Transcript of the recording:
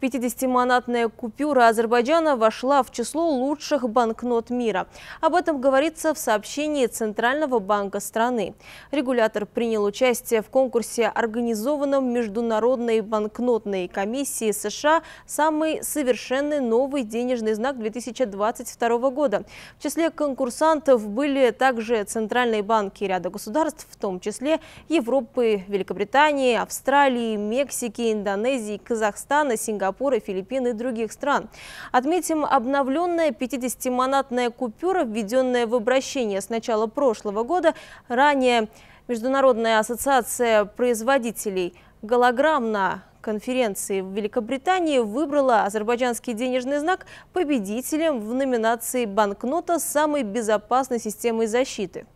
50-манатная купюра Азербайджана вошла в число лучших банкнот мира. Об этом говорится в сообщении Центрального банка страны. Регулятор принял участие в конкурсе, организованном Международной банкнотной комиссией США «Самый совершенный новый денежный знак 2022 года». В числе конкурсантов были также центральные банки ряда государств, в том числе Европы, Великобритании, Австралии, Мексики, Индонезии, Казахстана, Сингапура, Сингапура, Филиппин и других стран. Отметим, обновленная 50-манатная купюра, введенная в обращение с начала прошлого года, ранее Международная ассоциация производителей голограмм на конференции в Великобритании выбрала азербайджанский денежный знак победителем в номинации «Банкнота с самой безопасной системой защиты».